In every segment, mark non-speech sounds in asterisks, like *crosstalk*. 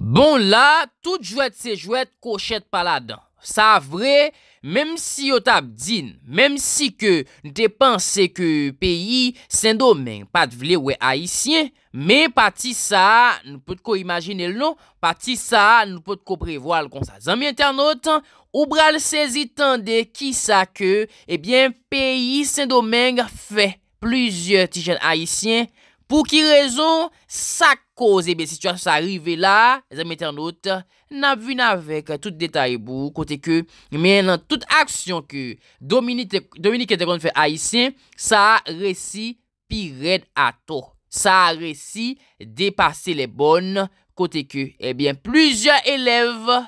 Bon la, tout jwet se jwet koshet pala dan. Sa vre, mem si yo tab din, mem si ke nou te panse ke peyi, sen domeng pat vle we aisyen, me pati sa, nou pot ko imajine l nou, pati sa, nou pot ko prevoal kon sa zami internotan, ou bral se zitan de ki sa ke, ebyen peyi sen domeng fe, pluzye tijen aisyen, Pou ki rezon, sa koze be situasyon sa rive la, zanmete anote, na vune avek tout detay bou kote ke men an tout aksyon ke Dominike de Grandfè Aïsien sa resi pi red ato. Sa resi depase le bon kote ke ebyen eh plujan eleve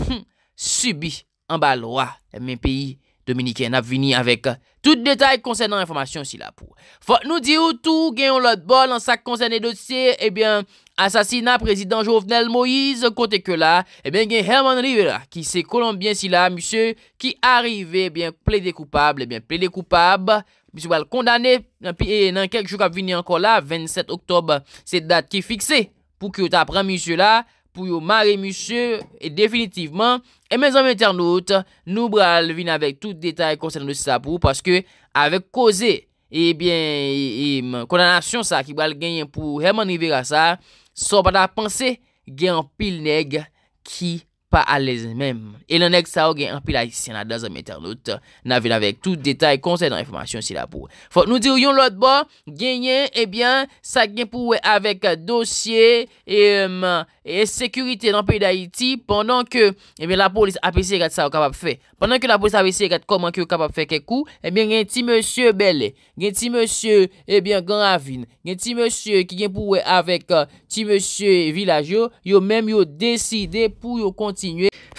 *clears throat* subi an balwa eh, men peyi Dominike na vune avek. Tout detay konsen an informasyon si la pou. Fok nou di ou tou gen yon lot bol an sak konsen e dosye, ebyen, eh asasina prezident Jovnel Moïse, kote ke la, ebyen eh gen Herman Rivera, ki se kolonbyen si la, monsye, ki arive, ebyen, eh ple de koupable, ebyen, ple de koupable, monsye wale kondane, e nan kek chou kap vini anko la, 27 oktob, se dat ki fikse, pou ki ou ta apren monsye la, pou yo mare musye, e definitivman, e men zon men ternote, nou bral vin avèk tout detay konsen an dosi sa pou, paske avèk koze, ebyen, e kondanasyon sa, ki bral genyen pou reman rivera sa, so bada panse, gen pil neg, ki, pa alèzè mèm. E lè nèk sa ou gen anpilay si anadazèm interlout, nan vèl avèk tout detay konsèl nan informasyon si la pou. Fòk nou dirou yon lòt bo, genyen, ebyen, sa gen pou wè avèk dosye, e, mè, e sekurite nan pèy d'Aiti, pèndan ke, ebyen, la pou lis apisè gèt sa ou kapap fè. Pèndan ke la pou lis apisè gèt koman ki ou kapap fè kekou, ebyen, gen ti mèsyè belè, gen ti mèsyè, ebyen, gan avin, gen ti mèsyè ki gen pou wè avè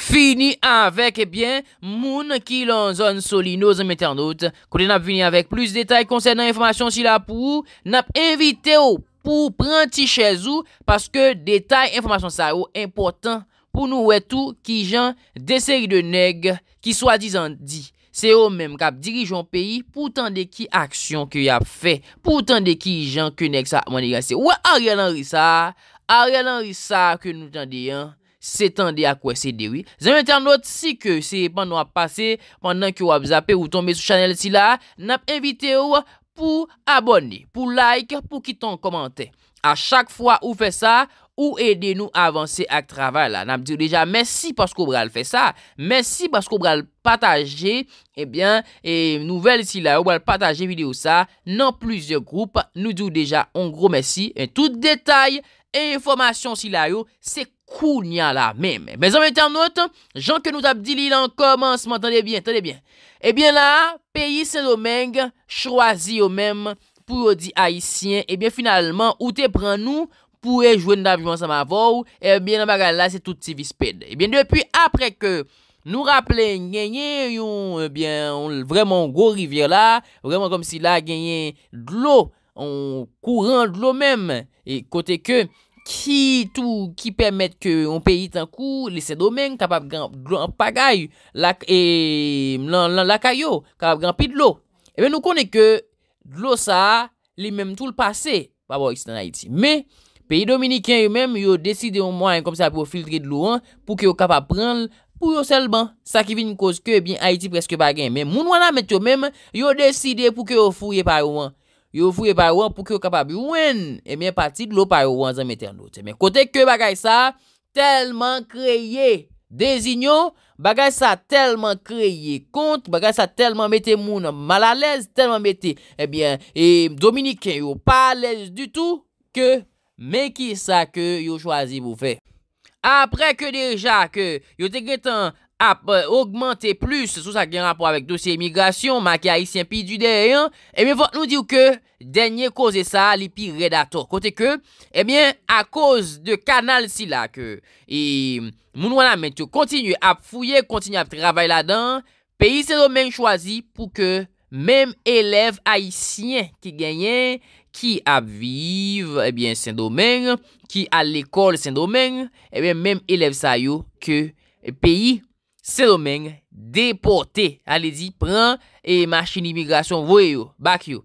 Fini avèk ebyen eh moun ki lon zon soli nou zon metè anot Kou de nap vini avèk plus detay konsèd nan informasyon si la pou Nap invite ou pou pranti chèz ou Paske detay informasyon sa ou important Pou nou wè tou ki jan desèri de neg Ki swa dizan di Se ou mèm kap dirijon peyi Poutan de ki aksyon ki yap fè Poutan de ki jan ke neg sa Mweni gase wè a rè lan risa A rè lan risa ke nou tan deyan Se tan de akwese dewi. Zem internet si ke se pan nou ap pase. Pan nan ki ou ap zape ou tombe sou chanel si la. Nap evite ou pou abone. Pou like. Pou kiton komante. A chak fwa ou fe sa. Ou ede nou avanse ak travay la. Nap di ou deja. Mersi paskou bral fe sa. Mersi paskou bral pataje. E eh bien nouvel si la. Ou bral pataje video sa. Nan pluziou group. Nou di ou deja. On gro mersi. En tout detay. E informasyon si la yo. Se konjou. Kou nya la mem. Bezom etan not, jan ke nou tab di li lan koman seman, tan de bien, tan de bien. Ebyen la, peyi se domeng, chwazi yo mem, pou di haisyen, ebyen finalman, ou te pran nou, pou e jwen nan vivan sa ma vou, ebyen nan bagal la, se touti visped. Ebyen depi apre ke, nou rapple ngenye, yon, ebyen, vremen go rivye la, vremen kom si la genye, dlo, kou ran dlo mem, e kote ke, Ki tou ki permèt ke yon peyi tan kou lise domen kapap granp paga yon lakay yo, kapap granp pi d'lo. Ebe nou konè ke d'lo sa li menm tou l'pase, pa bo yon istan Haiti. Me, peyi dominiken yon menm yon deside yon mwen kom sa pou filtri d'lo an pou ki yon kapap branl pou yon sel ban. Sa ki vin yon koz ke, ebyen, Haiti preske pa gen menm. Moun wana met yo menm, yon deside pou ki yon fouye pa yon an. Yow fwe bayouan pou ki yow kapab yowen. E mwen pati dlo bayouan zan mette an do te. Men kote ke bagay sa, telman kreye dezinyo, bagay sa telman kreye kont, bagay sa telman mette moun malalez, telman mette, ebyen, eh e Dominik yow palez du tou, ke meki sa ke yow chwazi pou fe. Apre ke deja, ke yow tek netan, ap euh, augmente plus sou sa gen rapor avek dosye emigrasyon, maki haisyen pi di dey an, e eh mi vot nou diw ke denye koze sa, li pi redator kote ke, e eh mi a koz de kanal si la, ke moun wana men tou kontinu ap fouye, kontinu ap travay la dan, peyi se domen chwazi pou ke mem elev haisyen ki genyen, ki ap vive, e eh biyen se domen, ki al ekol se domen, e biyen mem elev sayo ke peyi, Se lo men depote, ale di, pran e machin imigrasyon vwe yo, bak yo,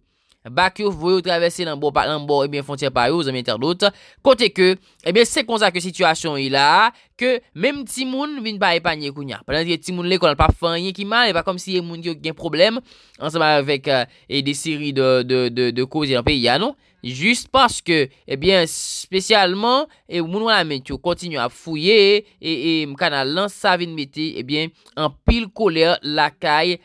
bak yo, vwe yo, travese nan bo, nan bo, e bin fontye payo, zan bin interdot, kote ke, e bin se konza ke situasyon e la, ke menm ti moun vin pa e panye kounya. Panan diye ti moun le kon al pa fanye ki man, e pa kom si e moun yo gen problem, ansama vek e de seri de kozi lan pe ya nou. Juste paske, ebyen, eh spesyalman, eh, moun wala ment yo kontinyo a fouye, e mkana lan sa vin meti, ebyen, eh an pil koler la kaye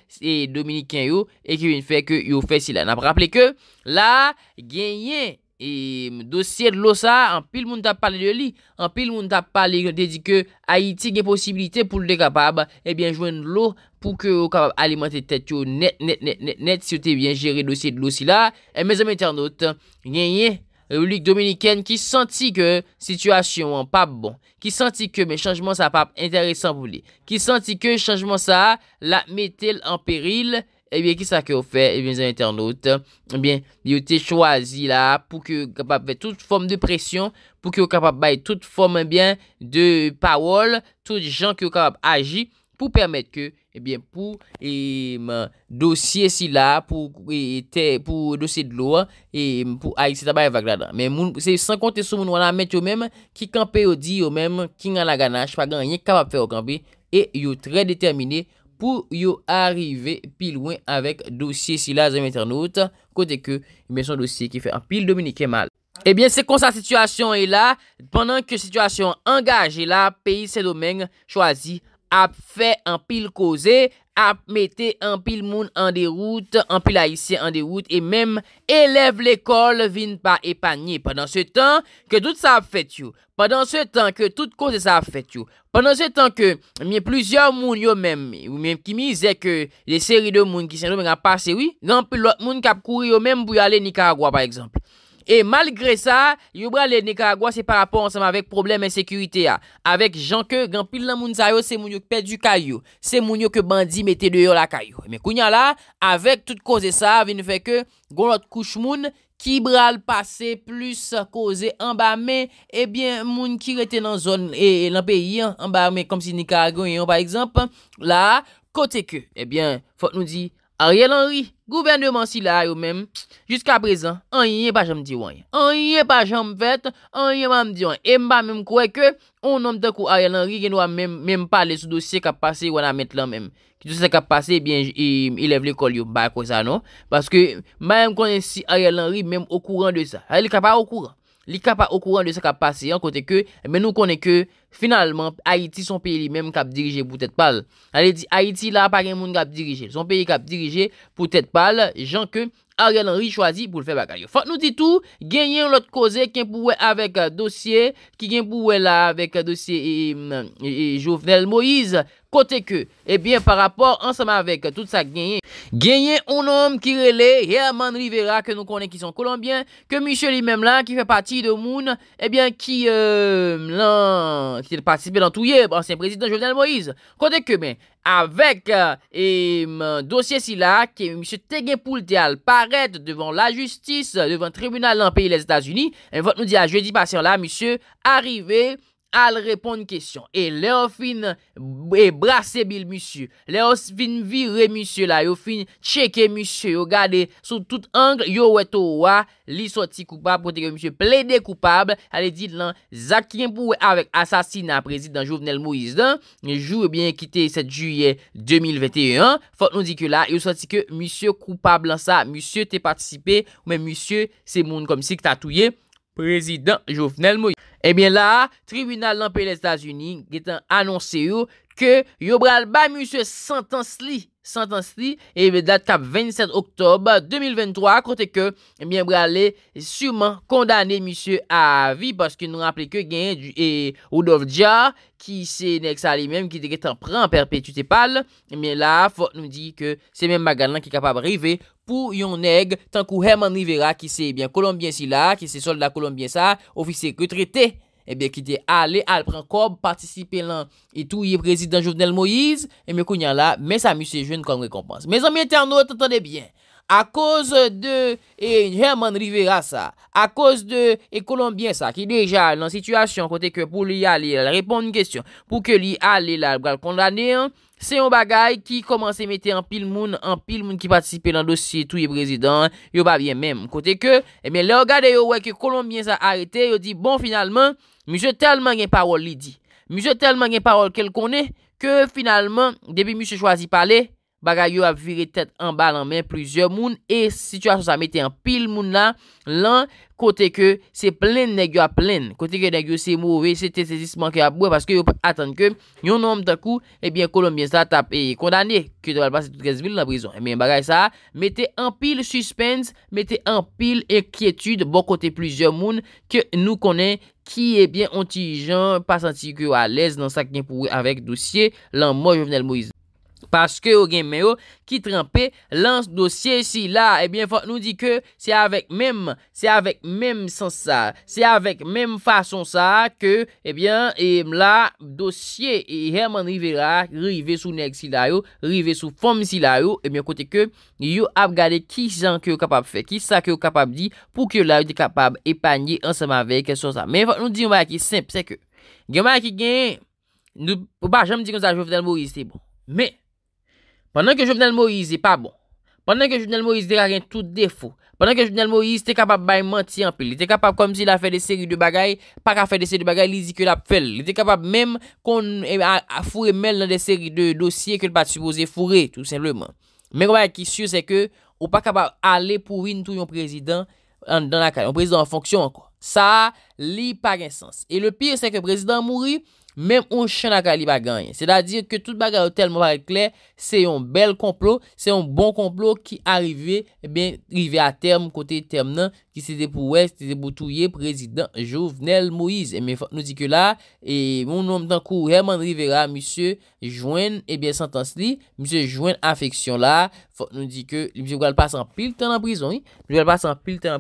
dominikyan yo, e ki vin fè ke yo fè sila. N ap rapple ke, la genyen. E dosye de lo sa, an pil moun tap pale de li, an pil moun tap pale dedike a iti gen posibilite pou l de kapab, ebyen jwen lo pou ke ou kapab alimante tet yo net, net, net, net, net, si ou te vyen jere dosye de lo si bon, la. E mezèm eternote, nye, nye, Republik Dominikèn ki santi ke situasyon an pap bon, ki santi ke men chanjman sa pap interesan pou li, ki santi ke chanjman sa la metel an peril, Ebyen, ki sa ke yo fe? Ebyen, zanite anote. Ebyen, yo te chwazi la pou ke kapap fe tout form de presyon. Pou ke yo kapap bay tout form, ebyen, de pawol. Tout jan ke yo kapap aji pou permet ke, ebyen, pou dosye si la. Pou dosye de lo. Ebyen, pou a yi se tabaye vaglada. Men moun, se yi san konte sou moun wana met yo menm. Ki kampe yo di yo menm. Ki ngan la ganache. Pagan, yi kapap fe yo kampe. E, yo tre determine. pou yo arive pil wen avèk dosye si la zem internaute, kote ke men son dosye ki fè an pil dominike mal. Ebyen, eh se kon sa situasyon e la, pandan ke situasyon angaje la, peyi se domen chwazi ap fè an pil koze. ap mette anpil moun an deroute, anpil a isye an deroute, e mem eleve l'ekol vin pa epagne, padan se tan ke tout sa ap fet yo, padan se tan ke tout kose sa ap fet yo, padan se tan ke miye pluzyon moun yo mem, ou miye ki miye zek le seri de moun ki sen yo mengan pa seri, genpil lot moun kap kouri yo mem bou yale Nicaragua pa ekzampi. E malgre sa, yo bra le Nicaragua se par rapport ansem avek probleme en sekurite ya. Ah. Avek jan ke, gan pil lan moun sayo, se moun yo ke pedu kayo. Se moun yo ke bandi mette deyo la kayo. Me kounya la, avek tout kouze sa, avine feke, goun lot kouche moun, ki bra l'pase plus kouze anba me, ebyen moun ki rete nan zon e eh, lan eh, peyi anba me, kom si Nicaragua yon par ekzamp, la, kote ke, ebyen, eh fote nou di Ariel Henry, Gouvernement si la eh yo mèm, jiska prezant, an yè pa jom diwen. An yè pa jom vet, an yè pa mèm diwen. E mba mèm kouè kè, on nòm te kou Arya Lanri genwa mèm pale sou dosye kap pase yon a mèt lan mèm. Kito se kap pase, e bien, e lev le kol yo bak wè sa nou. Paske mba mèm konen si Arya Lanri mèm okouran de sa. Arya lè kap pale okouran. Li ka pa okouran li sa ka pase, an eh kote ke, men nou kone ke, finalman, Haiti son peye li menm kap dirije pou tete pal. Ale di, Haiti la pa gen moun kap dirije, son peye kap dirije pou tete pal, jan ke, a gen anri chwazi pou l fe bagay. Fante nou di tou, gen yen lot koze, gen pou we avèk dosye, ki gen pou we la avèk dosye Jovenel Moïse. Côté que, eh bien, par rapport ensemble avec tout ça gagné. gagné un homme qui relève, Herman Rivera que nous connaissons, qui sont Colombiens, que Michel lui-même là, qui fait partie de moun, eh bien, qui euh, là, dans tout tout hier, ancien président Jovenel Moïse. Côté que, mais avec euh, et euh, dossier si là, que M. Tegen tegué paraît devant devant la devant le tribunal le pays, les états unis et eh, vote nous dit à jeudi passé là monsieur, arrivé. Al repon n kesyon, e leon fin e brase bil monsye, leon fin vire monsye la, yo fin cheke monsye, yo gade sou tout angle, yo weto wa, li soti koupab, poti ke monsye ple de koupab, ale dit lan, Zakienpouwe avek asasina prezid dan Jouvenel Moïse dan, jou e bien kite 7 juye 2021, fote nou di ke la, yo soti ke monsye koupab lan sa, monsye te patisipe, ou men monsye se moun kom si ke tatouye. Prezident Jouvenel Mouye. Ebyen eh la, Tribunal Lampé les Etats-Unis git an annonseyo Yon bral ba monsye Santansli Santansli Ebe dat kap 27 Oktob 2023 Kote ke Ebe bral le Suman kondane monsye avi Paske nou rample ke gen E Odovja Ki se neg sa li menm Ki deketan pran perpetu te pal Ebe la Fote nou di ke Se men magalan ki kapab rive Pou yon neg Tankou Herman Rivera Ki se e bien Colombien si la Ki se solda Colombien sa Ovi se kretrete Ebe, eh ki de ale, ale pren kob, participe lan, e tou ye prezident Jovenel Moïse, e me kounyan la, me sa mi se jwen kon rekompans. Me zan mi eten anot, atan de bien, a koz de, e, German Rivera sa, a koz de, e, Colombien sa, ki deja lan sitwasyon, kote ke pou li ale, ale repon un kestyon, pou ke li ale, ale bral kondanean, Se yon bagay ki komanse mette an pil moun, an pil moun ki patisipe nan dosye tou ye prezident, yo ba bien menm. Kote ke, e eh men lè o gade yo wè ke kolombien sa arete, yo di, bon finalman, mou se telman gen parol li di. Mou se telman gen parol kel konen, ke finalman, debi mou se chwazi pale, Bagay yo ap vire tet an bal an men plizye moun e sitwasyon eh eh bon eh sa mette an pil moun la lan kote ke se plen negyo a plen. Kote ke negyo se mouve se te sezis manke a boue paske yo atan ke yon nom takou ebyen kolombien sa tap e kondane ke deval passe 13 mil nan brison. Ebyen bagay sa mette an pil suspens, mette an pil ekietude bon kote plizye moun ke nou konen ki ebyen ontijan pa santi yo a lez nan saknen pouwe avek dosye lan mouye venel mouize. Paske ou gen men yo ki trempè lan dosye si la. Ebyen fote nou di ke se avek mem. Se avek mem san sa. Se avek mem fason sa. Ke ebyen e la dosye yi e helman rive la. Rive sou neg si la yo. Rive sou fom si la yo. Ebyen kote ke yo ap gade ki jan ke yo kapab fe. Ki sa ke yo kapab di. Pou ke yo la yo de kapab epanyi ansama ve. Kese son sa. Ebyen fote nou di yon mba ki simp. Se ke yon mba ki gen. Ou pa jen mdi kon sa. Jwen fote an mbo reziste bon. Men. Pendan ke Jovenel Moïse e pa bon. Pendan ke Jovenel Moïse dek a gen tout defo. Pendan ke Jovenel Moïse te kapab bay manti an pe. Le te kapab kom si la fè de seri de bagay. Pa ka fè de seri de bagay, le zi ke la pfèl. Le te kapab mem kon a fure mel nan de seri de dosye ke le pati suppose fure. Tout sembleman. Men kon bay et ki sio se ke ou pa kapab ale pou win tou yon prezident. An prezident an fonksyon anko. Sa li par insans. E le piye se ke prezident mouri. Mem ou chan akali baganyen. Se da diye ke tout baganyen ou telman wale kler, se yon bel komplo, se yon bon komplo ki arive, e ben rive a term kote term nan, ki se de pou wè, se de pou touye prezident Jouvenel Moïse. E men fok nou di ke la, e moun nom dan kou reman rive ra, misye jwen, e ben santans li, misye jwen afeksyon la, fok nou di ke, misye wale pasan pil ten an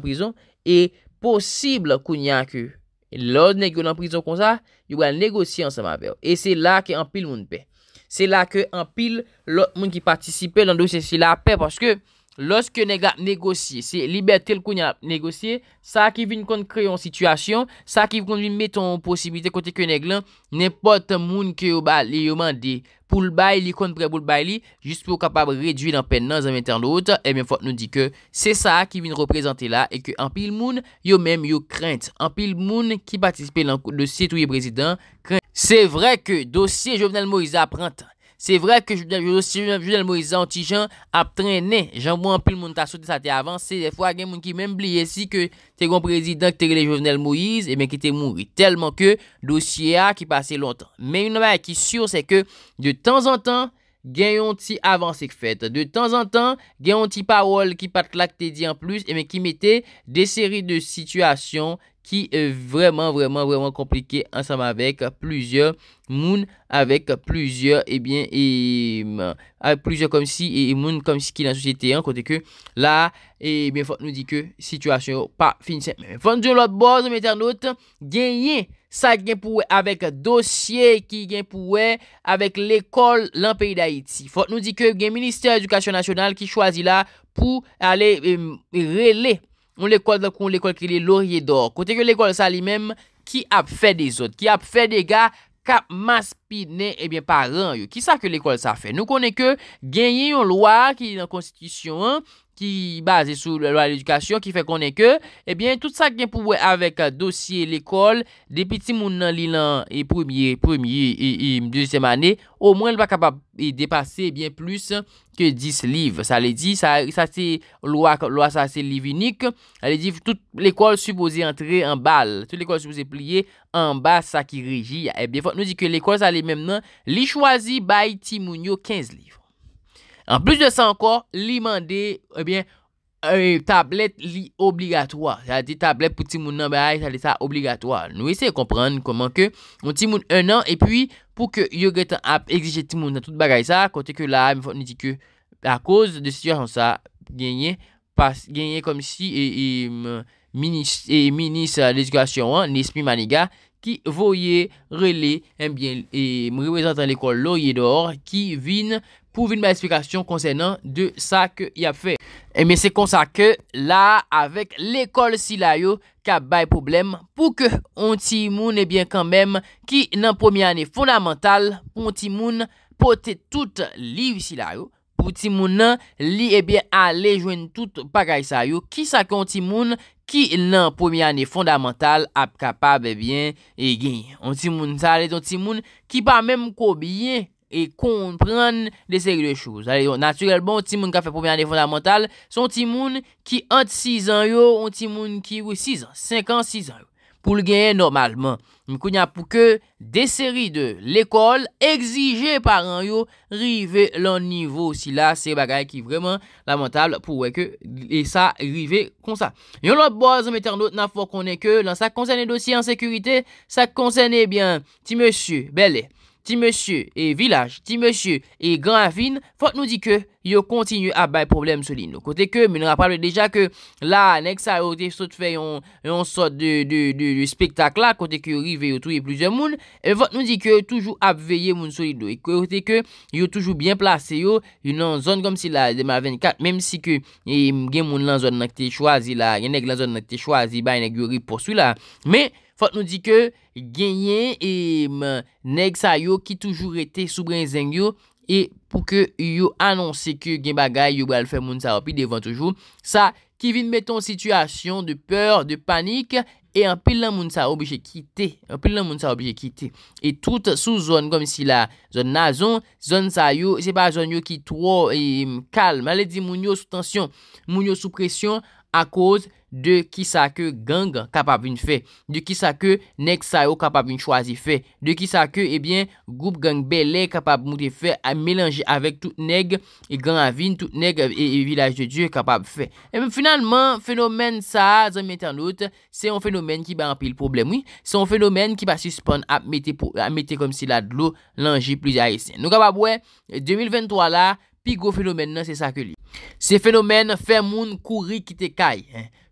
prizon, e posibla kou nyan ke ou. Lòd negò nan prizon kon sa, yò wè an negòsi an seman apè. E se la ke an pil moun pe. Se la ke an pil lòd moun ki patisipe nan dosye si la apè, pòske Lorske nega negosye, se libet tel koun ya negosye, sa ki vin koun kreyon situasyon, sa ki vin koun vin meton posibite kote ke neg lan, nepot moun ki yo bali yo mandi pou l bay li koun pre pou l bay li, just pou kapabre redwi lan pen nan zanventan lout, e eh mwen fote nou di ke se sa ki vin reprezante la e ke anpil moun yo menm yo krent. Anpil moun ki patisipe lan dosye touye prezident, krent. Se vre ke dosye Jovenel Moïse a prentan. Se vre ke jounel Moise anti jan ap trene, jan wou anpil moun taso de sa te avanse. De fwa gen moun ki men blie si ke te kon prezident ke te gen le jounel Moise, e men ki te mouri telman ke dosye a ki pase lontan. Men yon moun ki sur se ke de tan zan tan gen yon ti avanse k fete. De tan zan tan gen yon ti parol ki pat lak te di an plus, e men ki mette de seri de situasyon. Ki vreman, euh, vreman, vreman komplike ansam avek Plouzyor moun, avek plouzyor Ebyen, eh ebyen euh, Plouzyor kom si, ebyen moun kom si ki nan sosyete En kote ke la, ebyen fote nou di ke Sityasyon pa finse Fote nou di yo lot boz, mwen ternote Genye sa gen pouwe avek dosye Ki gen pouwe avek lekol lan peyi da Haiti Fote nou di ke gen minister edukasyon nasyonal Ki chwazi la pou ale euh, rele Nou l'ekol da kon l'ekol ki li lorye dor. Kote ke l'ekol sa li menm ki ap fe de zot. Ki ap fe de ga kap mas pi ne ebyen eh pa ran yo. Ki sa ke l'ekol sa fe? Nou konen ke genye yon loa ki li nan konstitusyon an. ki base sou lwa l'edukasyon, ki fè konen ke, ebyen, tout sa gen pou wè avèk dosye l'ekol, depi ti moun nan li lan e premier, premier, e, e, e, de semane, ou mwen lwa kapap e depase, ebyen, plus ke 10 liv. Sa lè di, sa, sa se, lwa, lwa sa se liv unik, sa lè di, tout l'ekol supose entre en bal, tout l'ekol supose plie en bas, sa ki reji, ebyen, eh fòt nou di ke l'ekol sa lè mèm nan, li chwazi bay ti moun yo 15 liv. An plus de sa ankor, li mande, ebyen, eh euh, tablet li obligatwa. Sa di tablet pou timoun nan bagay, sa li sa obligatwa. Nou ese komprenn koman ke, moun timoun enan, epi pou ke yo getan ap exije timoun nan tout bagay sa, kote ke la, mi fote ni di ke, a koz, desisyon sa genye, genye kom si, e, e, euh, minis, e, minis desisyon an, nesmi maniga, Ki voye rele, eh e, mwen yon ekol loye do or, ki vin pou vin ba esplikasyon konsenant de sa ke y ap fe. E men se konsa ke la avek lekol si la yo ka bay problem pou ke ontimoun ebyen kanmem ki nan pomi ane fonamental ontimoun pote tout li si la yo. Ou ti moun nan li ebyen eh ale jwen tout pakay sa yo. Ki sa ki an ti moun ki nan pomi ane fondamental ap kapab ebyen eh e genye. An ti moun sa ale, an ti moun ki pa mèm koubyen e konpren de segre chouz. Ale yo, natyrel bon, an ti moun ka fe pomi ane fondamental, son ti moun ki ant 6 an yo, an ti moun ki wè 6 an, 5 an 6 an yo. pou l genye normalman. Mkoun ya pou ke deseri de l ekol, egzije paran yo, rive lan nivou. Si la se bagay ki vreman lamentable pou weke, e sa rive konsa. Yon la boazan meternot na fwo konen ke, lan sa konsene dosi an sekurite, sa konsene bien ti monsu, bele. Ti monsye e vilaj, ti monsye e gran avin, fote nou di ke yo kontinu ap bay problem solido. Kote ke, moun rapalwe deja ke la, nek sa yo te sot fe yon sot de spektak la, kote ke yo rive yo touye plouzè moun, e fote nou di ke yo toujou ap veye moun solido. E kote ke, yo toujou byen plase yo, yon nan zon kom si la demar 24, mem si ke yon e, gen moun lan zon nan ki te chwazi la, yon nek lan zon nan ki te chwazi, yon nek yon ri porsou la, me, Fote nou di ke genyen e neg sa yo ki toujou rete soubren zeng yo. E pou ke yo anonsi ke gen bagay yo bal fè moun sa wopi devan toujou. Sa ki vin meton situasyon de pèr, de panik. E an pilan moun sa wopi jekite. An pilan moun sa wopi jekite. E tout sou zon kom si la zon nazon. Zon sa yo, se pa zon yo ki tro e kalm. Ale di moun yo sou tansyon, moun yo sou presyon. A kouz de ki sa ke gang kapab eh eh un fè. De ki sa ke neg sa yo kapab un chwazi fè. De ki sa ke ebyen goup gang belè kapab mouti fè. A melanji avèk tout neg e gang avin. Tout neg e vilaj de djè kapab fè. E mwen finalman fenomen sa zan metan lout. Se yon fenomen ki ba ampil problem. Se yon fenomen ki ba suspon ap metè. A metè kom si la dlo lanji pliza esen. Nou kapab wè 2023 la. Pi go fenomen nan, se sa ke li. Se fenomen, fe moun kouri ki te kay.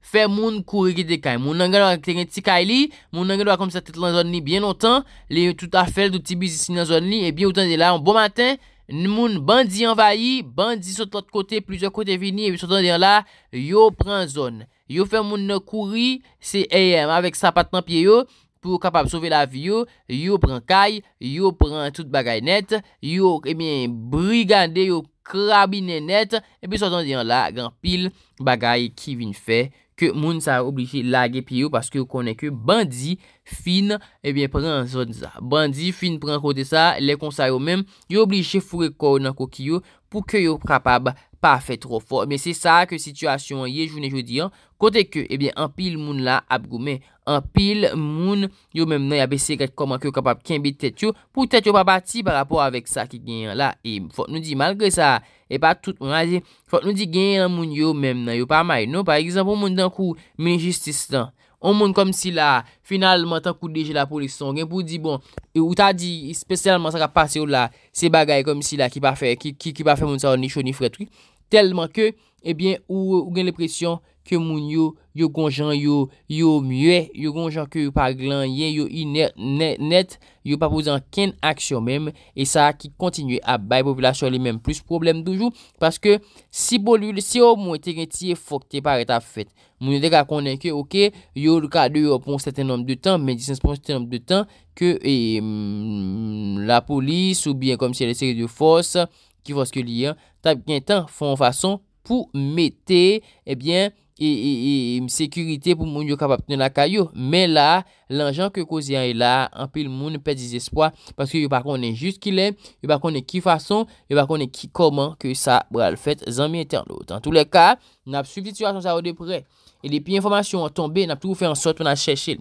Fe moun kouri ki te kay. Moun nangalwa, te gen ti kay li. Moun nangalwa, kom sa tet lan zon li, bien notan. Le tout a fel do ti bizisi nan zon li. E bien, outan de la, an bon matin. Moun bandi anvayi. Bandi sot lot kote, plizor kote vini. E bien, sot an de la, yo pran zon. Yo fe moun kouri, se E.M. Avek sa patan pie yo, pou kapab sove la vi yo. Yo pran kay. Yo pran tout bagay net. Yo, ebyen, brigande yo. Krabi nenet, epi so dan diyan la, gen pil bagay ki vin fe, ke moun sa oblike lage pi yo, paske konen ke bandi fin, epi prenen an zon za. Bandi fin prenen kote sa, le konsa yo men, yo oblike fure kou nan kou ki yo, pou ke yo prapab pa fe tro for. Men se sa ke situasyon ye, jounen joun diyan, kote ke, epi an pil moun la ap gome, an pil moun yo mèm nan ya bese kèt koman ki yo kapap kèm bit tèt yo, pou tèt yo pa pati par rapport avèk sa ki genyan la, e fòt nou di malke sa, e pa tout, fòt nou di genyan moun yo mèm nan, yo pa may, nou par exemple, ou moun dan kou menjististan, ou moun kom si la, finalman tan kou deje la polison, gen pou di bon, e ou ta di, spesyalman sa ka pati yo la, se bagay kom si la ki pa fè, ki pa fè moun sa ou ni chou ni fretri, telman ke, e eh bè ou gen le presyon, ke moun yo gonjan yo yo mwye, yo gonjan ke yo pa glanye, yo inet, net, net, yo pa pouzan ken aksyon menm, e sa ki kontinye a bay populasyon le menm plus problem doujou, paske si boli, si yo mwen te gen ti e fokte par eta fet, mwen de ka konen ke, okey, yo luka de yo pon seten nom de tan, men disen se pon seten nom de tan, ke e, mm, la polis, ou bien kom si le seri de fos, ki fos ke liyan, tab gen tan fon fason pou mete, ebyen, eh E msekurite e, e, e, pou moun yo kapap ten la kayo Men la L'anjan ke kozyan e la Anpil moun pèd disespoa Paske yo pa konen jist ki lè Yo pa konen ki fason Yo pa konen ki koman Ke sa bral fèt zanmye eten lout An tou le ka N ap subjitivasyon sa vode pou re E le pi informasyon an tombe N ap tou fè ansot moun an chèche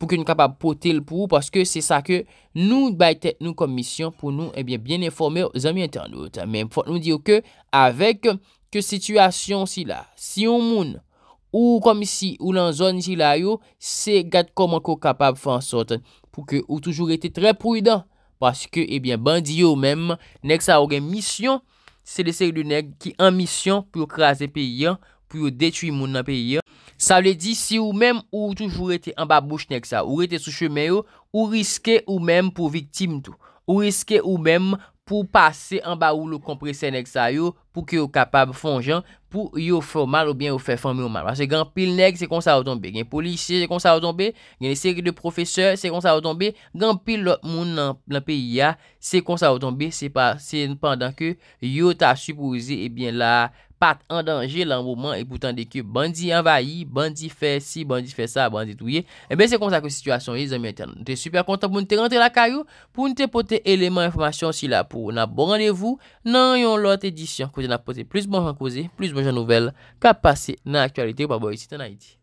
Pou ke nou kapap pote l pou Paske se sa ke Nou bayte nou komisyon Pou nou ebyen bien informè Zanmye eten lout Men fote nou diyo ke Avèk ke situasyon si la Si yon moun Ou komisi ou lan zon jila yo, se gat koman ko kapab fan sotan pou ke ou toujou rete tre prudan. Paske ebyen eh bandi yo menm, nek sa ou gen misyon, se dese yon nek ki an misyon pou yo krasen peyi an, pou yo detui moun nan peyi an. Sa le di si ou menm ou toujou rete an ba bouch nek sa, ou rete sou chemen yo, ou riske ou menm pou viktim tou. Ou riske ou menm pou pase an ba ou lo kompresen nek sa yo pou ke yo kapab fon jan. pou yo fè ou mal ou bien ou fè fè ou mal. Se gen pil neg, se kon sa wotonbe. Gen polisye, se kon sa wotonbe. Gen seki de profeseur, se kon sa wotonbe. Gen pil lot moun nan piya, se kon sa wotonbe. Se pandan ke yo ta supouzi, e eh bien la... Pat an danje lan mouman e boutan de ki bandi anvayi, bandi fè si, bandi fè sa, bandi touye. Ebe se kon sa kon situasyon e zanmye enten. Nte super kontan pou nte rentre la kayo pou nte pote eleman informasyon si la pou. Na bon anevou nan yon lote edisyon kouze na pote plus bon jan kouze, plus bon jan nouvel ka pase nan aktualite. Ou pa bo yon sitan a iti.